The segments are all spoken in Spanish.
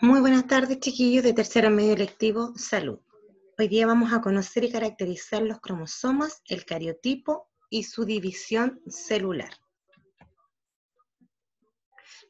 Muy buenas tardes, chiquillos de tercero medio Electivo Salud. Hoy día vamos a conocer y caracterizar los cromosomas, el cariotipo y su división celular.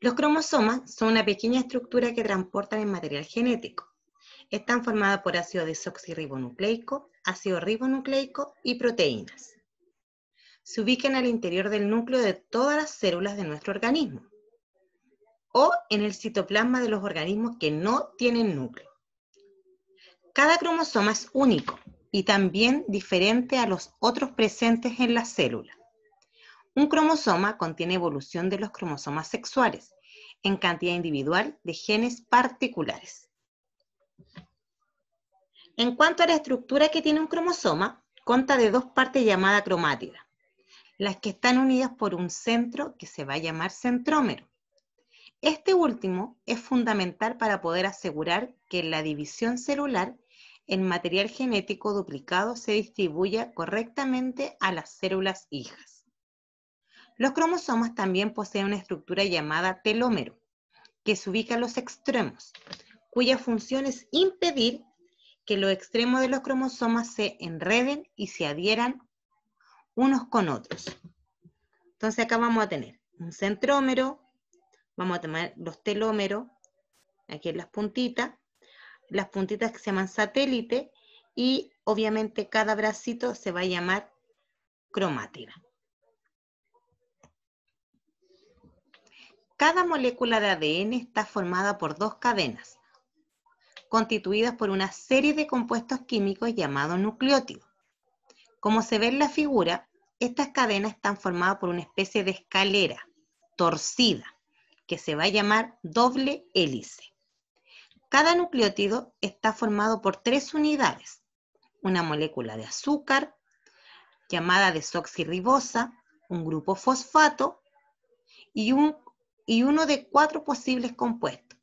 Los cromosomas son una pequeña estructura que transportan el material genético. Están formadas por ácido desoxirribonucleico, ácido ribonucleico y proteínas. Se ubican al interior del núcleo de todas las células de nuestro organismo o en el citoplasma de los organismos que no tienen núcleo. Cada cromosoma es único y también diferente a los otros presentes en la célula. Un cromosoma contiene evolución de los cromosomas sexuales en cantidad individual de genes particulares. En cuanto a la estructura que tiene un cromosoma, consta de dos partes llamadas cromátidas, las que están unidas por un centro que se va a llamar centrómero este último es fundamental para poder asegurar que la división celular en material genético duplicado se distribuya correctamente a las células hijas. Los cromosomas también poseen una estructura llamada telómero, que se ubica en los extremos, cuya función es impedir que los extremos de los cromosomas se enreden y se adhieran unos con otros. Entonces acá vamos a tener un centrómero, Vamos a tomar los telómeros, aquí en las puntitas, las puntitas que se llaman satélite, y obviamente cada bracito se va a llamar cromátida. Cada molécula de ADN está formada por dos cadenas, constituidas por una serie de compuestos químicos llamados nucleótidos. Como se ve en la figura, estas cadenas están formadas por una especie de escalera torcida, que se va a llamar doble hélice. Cada nucleótido está formado por tres unidades, una molécula de azúcar, llamada desoxirribosa, un grupo fosfato y, uno de cuatro posibles compuestos.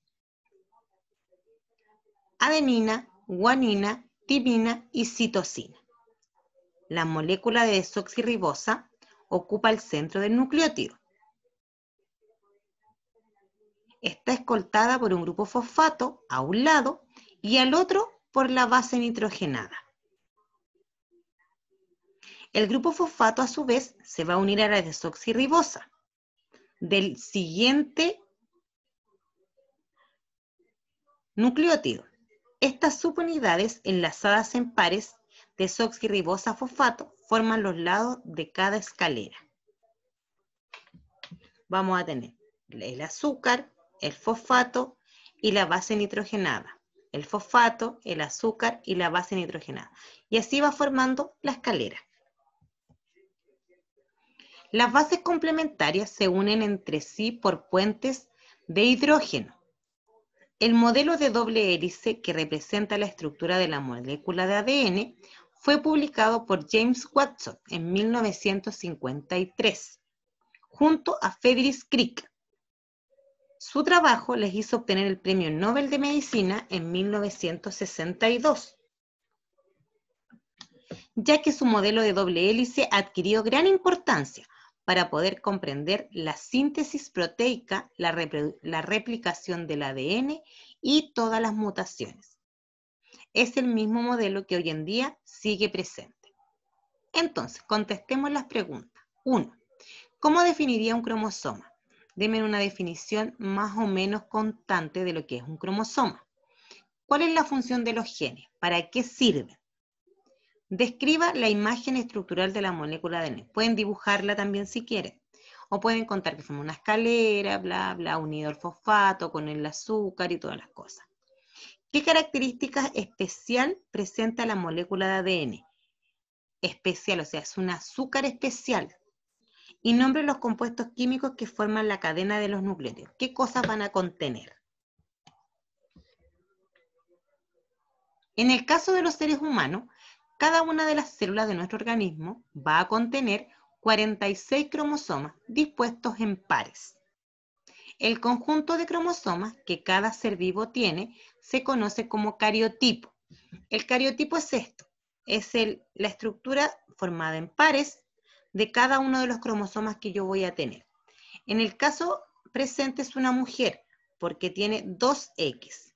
Adenina, guanina, timina y citosina. La molécula de desoxirribosa ocupa el centro del nucleótido está escoltada por un grupo fosfato a un lado y al otro por la base nitrogenada. El grupo fosfato a su vez se va a unir a la desoxirribosa del siguiente nucleótido. Estas subunidades enlazadas en pares desoxirribosa fosfato forman los lados de cada escalera. Vamos a tener el azúcar, el fosfato y la base nitrogenada, el fosfato, el azúcar y la base nitrogenada. Y así va formando la escalera. Las bases complementarias se unen entre sí por puentes de hidrógeno. El modelo de doble hélice que representa la estructura de la molécula de ADN fue publicado por James Watson en 1953, junto a Friedrich Crick, su trabajo les hizo obtener el Premio Nobel de Medicina en 1962, ya que su modelo de doble hélice adquirió gran importancia para poder comprender la síntesis proteica, la, replicación del ADN y todas las mutaciones. Es el mismo modelo que hoy en día sigue presente. Entonces, contestemos las preguntas. Uno, ¿Cómo definiría un cromosoma? Denme una definición más o menos constante de lo que es un cromosoma. ¿Cuál es la función de los genes? ¿Para qué sirven? Describa la imagen estructural de la molécula de ADN. Pueden dibujarla también si quieren. O pueden contar que forma una escalera, bla, bla, unido al fosfato con el azúcar y todas las cosas. ¿Qué características especial presenta la molécula de ADN? Especial, o sea, es un azúcar especial y nombre los compuestos químicos que forman la cadena de los nucleótidos. ¿Qué cosas van a contener? En el caso de los seres humanos, cada una de las células de nuestro organismo va a contener 46 cromosomas dispuestos en pares. El conjunto de cromosomas que cada ser vivo tiene se conoce como cariotipo. El cariotipo es esto, es la estructura formada en pares de cada uno de los cromosomas que yo voy a tener. En el caso presente es una mujer, porque tiene dos x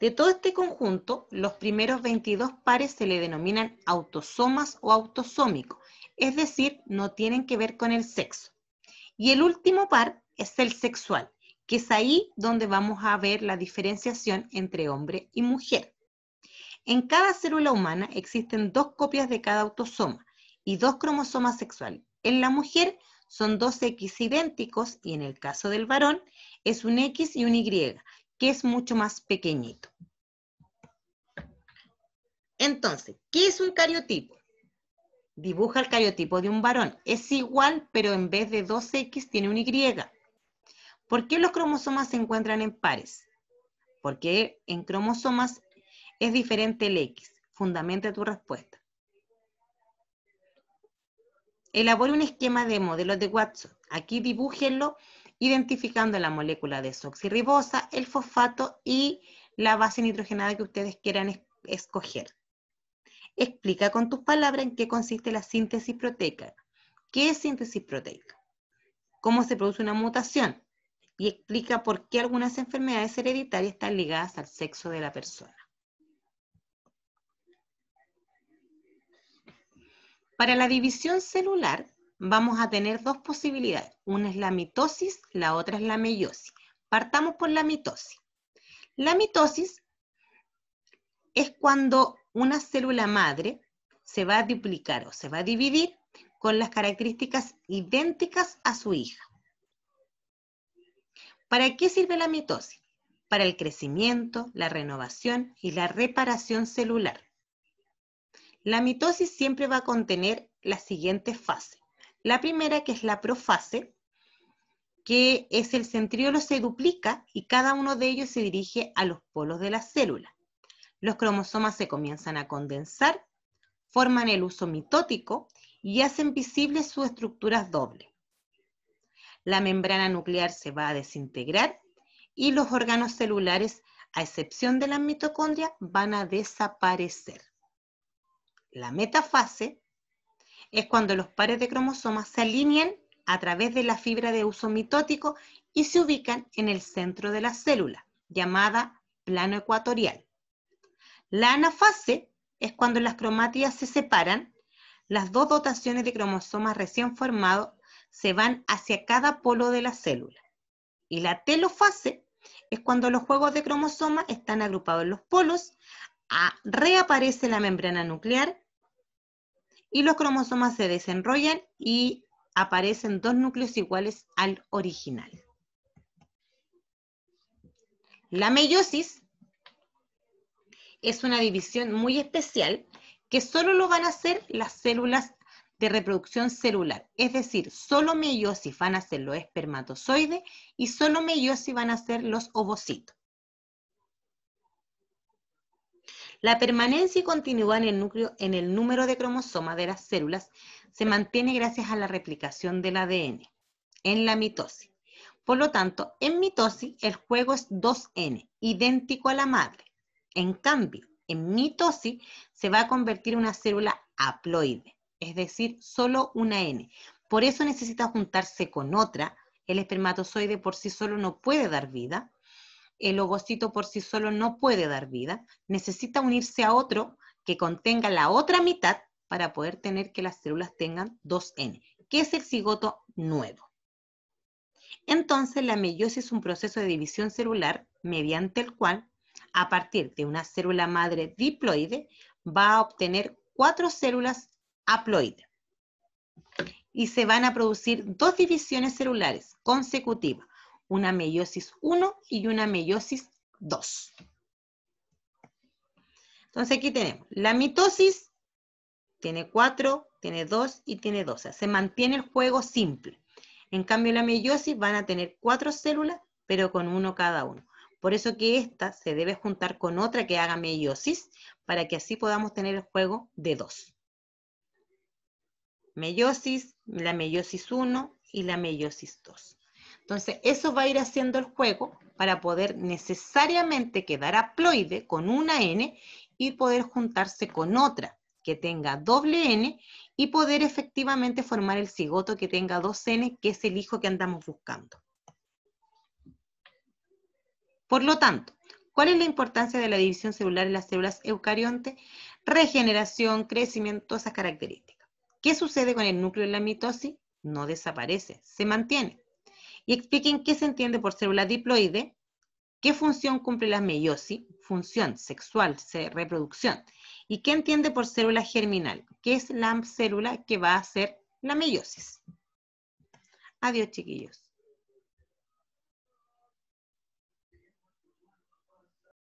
De todo este conjunto, los primeros 22 pares se le denominan autosomas o autosómicos, es decir, no tienen que ver con el sexo. Y el último par es el sexual, que es ahí donde vamos a ver la diferenciación entre hombre y mujer. En cada célula humana existen dos copias de cada autosoma y dos cromosomas sexuales. En la mujer son dos X idénticos y en el caso del varón es un X y un Y, que es mucho más pequeñito. Entonces, ¿qué es un cariotipo? Dibuja el cariotipo de un varón. Es igual, pero en vez de dos X tiene un Y. ¿Por qué los cromosomas se encuentran en pares? Porque en cromosomas es diferente el X. Fundamente tu respuesta. Elabore un esquema de modelos de Watson. Aquí dibújenlo identificando la molécula de soxirribosa, el fosfato y la base nitrogenada que ustedes quieran escoger. Explica con tus palabras en qué consiste la síntesis proteica. ¿Qué es síntesis proteica? ¿Cómo se produce una mutación? Y explica por qué algunas enfermedades hereditarias están ligadas al sexo de la persona. Para la división celular vamos a tener dos posibilidades. Una es la mitosis, la otra es la meiosis. Partamos por la mitosis. La mitosis es cuando una célula madre se va a duplicar o se va a dividir con las características idénticas a su hija. ¿Para qué sirve la mitosis? Para el crecimiento, la renovación y la reparación celular. La mitosis siempre va a contener la siguiente fase. La primera, que es la profase, que es el centriolo se duplica y cada uno de ellos se dirige a los polos de la célula. Los cromosomas se comienzan a condensar, forman el uso mitótico y hacen visible su estructura doble. La membrana nuclear se va a desintegrar y los órganos celulares, a excepción de la mitocondria, van a desaparecer. La metafase es cuando los pares de cromosomas se alinean a través de la fibra de uso mitótico y se ubican en el centro de la célula, llamada plano ecuatorial. La anafase es cuando las cromátidas se separan, las dos dotaciones de cromosomas recién formados se van hacia cada polo de la célula. Y la telofase es cuando los juegos de cromosomas están agrupados en los polos, reaparece la membrana nuclear y los cromosomas se desenrollan y aparecen dos núcleos iguales al original. La meiosis es una división muy especial que solo lo van a hacer las células de reproducción celular. Es decir, solo meiosis van a ser los espermatozoides y solo meiosis van a ser los ovocitos. La permanencia y continuidad en el núcleo en el número de cromosomas de las células se mantiene gracias a la replicación del ADN en la mitosis. Por lo tanto, en mitosis el juego es 2N, idéntico a la madre. En cambio, en mitosis se va a convertir en una célula haploide, es decir, solo una N. Por eso necesita juntarse con otra. El espermatozoide por sí solo no puede dar vida el ovocito por sí solo no puede dar vida, necesita unirse a otro que contenga la otra mitad para poder tener que las células tengan 2N, que es el cigoto nuevo. Entonces, la meiosis es un proceso de división celular mediante el cual, a partir de una célula madre diploide, va a obtener cuatro células haploide Y se van a producir dos divisiones celulares consecutivas, una meiosis 1 y una meiosis 2. Entonces aquí tenemos, la mitosis tiene 4, tiene 2 y tiene 2. O sea, se mantiene el juego simple. En cambio, la meiosis van a tener 4 células, pero con uno cada uno. Por eso que esta se debe juntar con otra que haga meiosis, para que así podamos tener el juego de 2. Meiosis, la meiosis 1 y la meiosis 2. Entonces, eso va a ir haciendo el juego para poder necesariamente quedar haploide con una N y poder juntarse con otra que tenga doble N y poder efectivamente formar el cigoto que tenga dos N, que es el hijo que andamos buscando. Por lo tanto, ¿cuál es la importancia de la división celular en las células eucariontes? Regeneración, crecimiento, todas esas características. ¿Qué sucede con el núcleo de la mitosis? No desaparece, se mantiene y expliquen qué se entiende por célula diploide, qué función cumple la meiosis, función sexual, reproducción, y qué entiende por célula germinal, que es la célula que va a hacer la meiosis. Adiós, chiquillos.